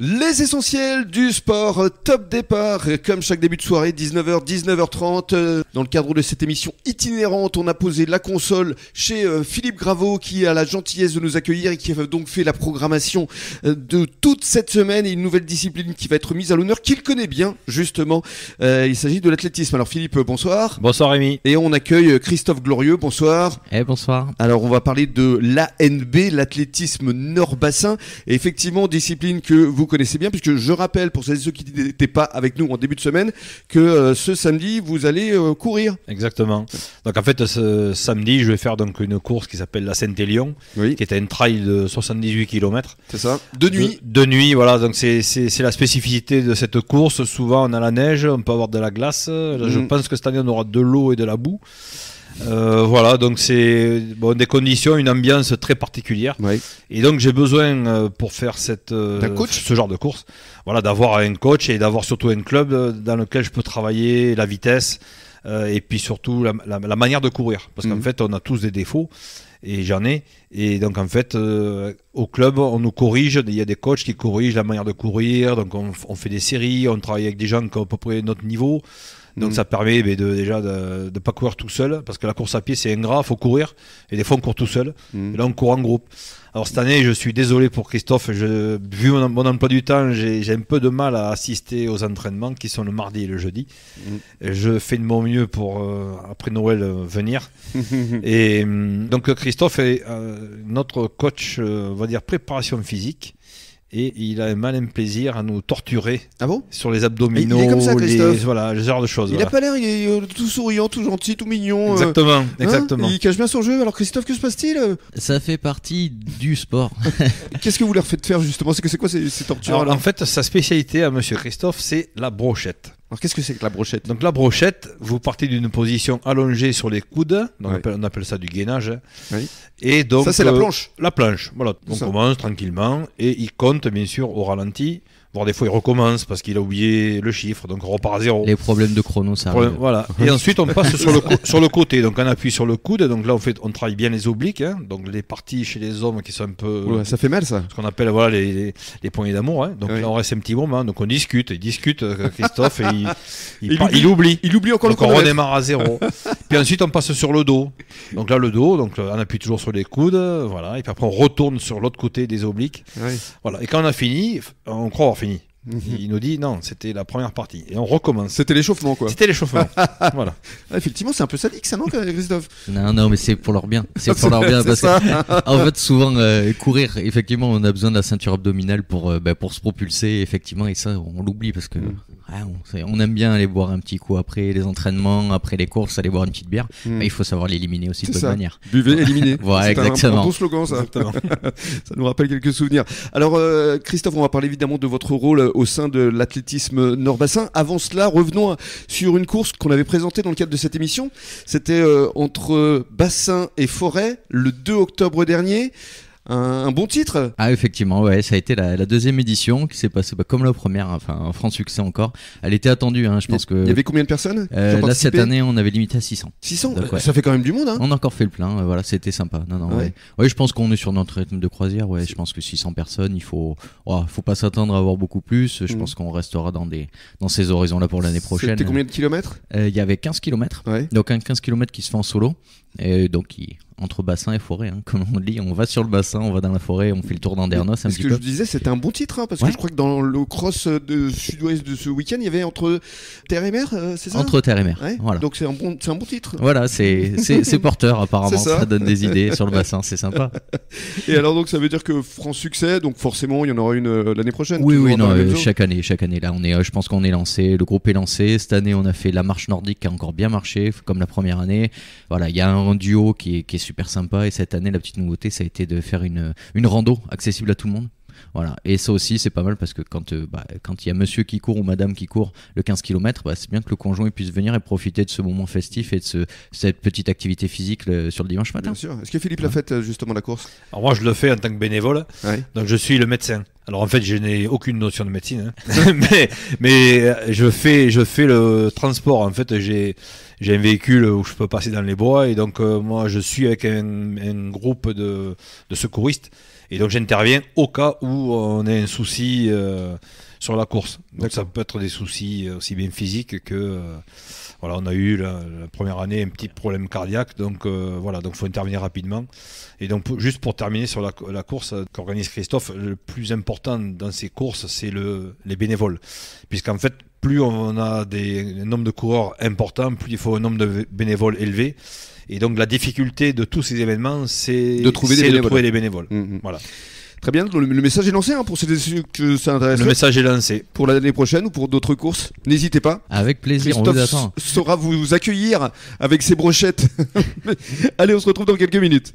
Les essentiels du sport, euh, top départ, euh, comme chaque début de soirée, 19h, euh, 19h30. Dans le cadre de cette émission itinérante, on a posé la console chez Philippe Graveau qui a la gentillesse de nous accueillir et qui a donc fait la programmation de toute cette semaine et une nouvelle discipline qui va être mise à l'honneur, qu'il connaît bien, justement. Il s'agit de l'athlétisme. Alors Philippe, bonsoir. Bonsoir Rémi. Et on accueille Christophe Glorieux, bonsoir. Eh bonsoir. Alors on va parler de l'ANB, l'athlétisme nord-bassin. Effectivement, discipline que vous vous connaissez bien, puisque je rappelle pour celles ceux qui n'étaient pas avec nous en début de semaine, que euh, ce samedi, vous allez euh, courir. Exactement. Donc en fait, ce samedi, je vais faire donc une course qui s'appelle la Saint-Élion, qui est un trail de 78 km. C'est ça. De nuit. De, nuit, voilà. Donc c'est la spécificité de cette course. Souvent, on a la neige, on peut avoir de la glace. Euh, je mm. pense que cette année, on aura de l'eau et de la boue. Euh, voilà, donc c'est des conditions, une ambiance très particulière. Et donc j'ai besoin euh, pour faire cette, euh, ce genre de course, voilà, d'avoir un coach et d'avoir surtout un club dans lequel je peux travailler la vitesse et puis surtout la, manière de courir. Parce qu'en mhm. fait, on a tous des défauts et j'en ai. Et donc en fait, au club, on nous corrige. Il y a des coachs qui corrigent la manière de courir. Donc on, on fait des séries, on travaille avec des gens qui ont à peu près notre niveau. Donc mm. ça permet eh ben, de, déjà de ne pas courir tout seul, parce que la course à pied c'est ingrat, il faut courir, et des fois on court tout seul, mm. là on court en groupe. Alors cette année, je suis désolé pour Christophe, je, vu mon, emploi du temps, j'ai un peu de mal à assister aux entraînements qui sont le mardi et le jeudi. Mm. Je fais de mon mieux pour, euh, après Noël, euh, venir. et donc Christophe est euh, notre coach, on va dire, préparation physique et il a un malin plaisir à nous torturer ah sur les abdominaux, il est comme ça, les, voilà, genre de choses. Il n'a pas l'air, il est euh, tout souriant, tout gentil, tout mignon. Euh. Exactement, hein exactement. il cache bien son jeu. Alors Christophe, que se passe-t-il Ça fait partie du sport. Qu'est-ce que vous leur faites faire justement C'est que c'est quoi ces, tortures En fait, sa spécialité à Monsieur Christophe, c'est la brochette. Alors qu'est-ce que c'est que la brochette Donc la brochette, vous partez d'une position allongée sur les coudes, on, appelle, ça du gainage. Et donc ça c'est la euh, planche. La planche, voilà. On commence tranquillement et il compte bien sûr au ralenti des fois il recommence parce qu'il a oublié le chiffre, donc on repart à zéro. Les problèmes de chrono, ça arrive. Voilà. et ensuite on passe sur le, sur le côté, donc on appuie sur le coude, donc là on, fait, on travaille bien les obliques, hein. donc les parties chez les hommes qui sont un peu... ça fait mal ça Ce qu'on appelle voilà, les, les, poignées d'amour, hein. donc là on reste un petit moment, hein. donc on discute, il discute euh, Christophe et il, il, oublie, il, oublie, encore donc on redémarre à zéro. puis ensuite on passe sur le dos, donc là le dos, donc euh, on appuie toujours sur les coudes, euh, voilà, et puis après on retourne sur l'autre côté des obliques. Voilà. Et quand on a fini, on croit Mhm. il nous dit non, c'était la première partie. Et on recommence. C'était l'échauffement, quoi. C'était l'échauffement. voilà. Ah, effectivement, c'est un peu sadique, ça, non, Christophe Non, non, mais c'est pour leur bien. C'est pour leur bien. Parce que, en fait, souvent, euh, courir, effectivement, on a besoin de la ceinture abdominale pour, euh, ben, pour se propulser, effectivement, et ça, on l'oublie parce que mm. ah, on, aime bien aller boire un petit coup après les entraînements, après les courses, aller boire une petite bière. Mm. Mais il faut savoir l'éliminer aussi de manière. Buvez, éliminez. voilà, exactement. Un, bon slogan, ça. ça nous rappelle quelques souvenirs. Alors, euh, Christophe, on va parler évidemment de votre rôle au sein de l'athlétisme nord-bassin. Avant cela, revenons sur une course qu'on avait présentée dans le cadre de cette émission. C'était euh, entre bassin et forêt le 2 octobre dernier un, bon titre. Ah, effectivement, ouais, ça a été la, deuxième édition qui s'est passée bah, comme la première, hein, enfin, un franc succès encore. Elle était attendue, hein, je pense que. Il y avait combien de personnes euh, Là, cette année, on avait limité à 600. 600 Ça fait quand même du monde, hein On a encore fait le plein, voilà, c'était sympa. Non, non, ouais. je pense qu'on est sur notre rythme de croisière, ouais, je pense que 600 personnes, il faut, oh, faut pas s'attendre à avoir beaucoup plus. Je mm. pense qu'on restera dans, des, dans ces horizons-là pour l'année prochaine. C'était combien de kilomètres euh, Il y avait 15 kilomètres. Donc, un 15 kilomètres qui se fait en solo. Et donc, entre bassin et forêt, hein. comme on dit, on va sur le bassin, on va dans la forêt, on fait le tour d'Andernos. Ce que je disais, c'était un bon titre, hein, parce que je crois que dans le cross de sud-ouest de ce week-end, il y avait entre terre et mer, euh, c'est ça Entre terre et mer. Voilà. Donc c'est un, bon, un bon titre. Voilà, c'est porteur apparemment, ça. donne des idées sur le bassin, c'est sympa. Et alors donc ça veut dire que France Succès, donc forcément il y en aura une euh, l'année prochaine. Oui, oui, non, euh, chaque année, chaque année. Là, on est, je pense qu'on est lancé, le groupe est lancé. Cette année, on a fait la marche nordique qui a encore bien marché, comme la première année. Voilà, il y a un un duo qui est, qui est, super sympa. Et cette année, la petite nouveauté, ça a été de faire une, une rando accessible à tout le monde. Voilà. Et ça aussi, c'est pas mal parce que euh, bah, quand il y a monsieur qui court ou madame qui court le 15 km, bah, c'est bien que le conjoint puisse venir et profiter de ce moment festif et de cette petite activité physique sur le dimanche matin. Bien sûr. Est-ce que Philippe l'a fait euh, justement la course Alors moi, je le fais en tant que bénévole. Donc je suis le médecin. Alors en fait, je n'ai aucune notion de médecine, hein. mais, euh, je fais je fais le transport. En fait, j'ai j'ai un véhicule où je peux passer dans les bois et donc moi je suis avec un, groupe de, de secouristes et donc j'interviens au cas où on a un souci euh, sur la course. Donc ça peut être des soucis euh, aussi bien physiques que euh, voilà, on a eu la, première année un petit problème cardiaque, donc voilà, donc faut intervenir rapidement. Et donc juste pour terminer sur la, course qu'organise Christophe, le plus important dans ces courses, c'est le, les bénévoles, puisqu'en fait plus on a des un nombre de coureurs importants, plus il faut un nombre de bénévoles élevé. Et donc la difficulté de tous ces événements, c'est de trouver des bénévoles. De trouver bénévoles. Mm, mm. Voilà. Très bien, le, message est lancé hein, pour ceux que ça intéresse. Le message est lancé. Pour l'année prochaine ou pour d'autres courses, n'hésitez pas. Avec plaisir, on vous attend. saura vous accueillir avec ses brochettes. Allez, on se retrouve dans quelques minutes.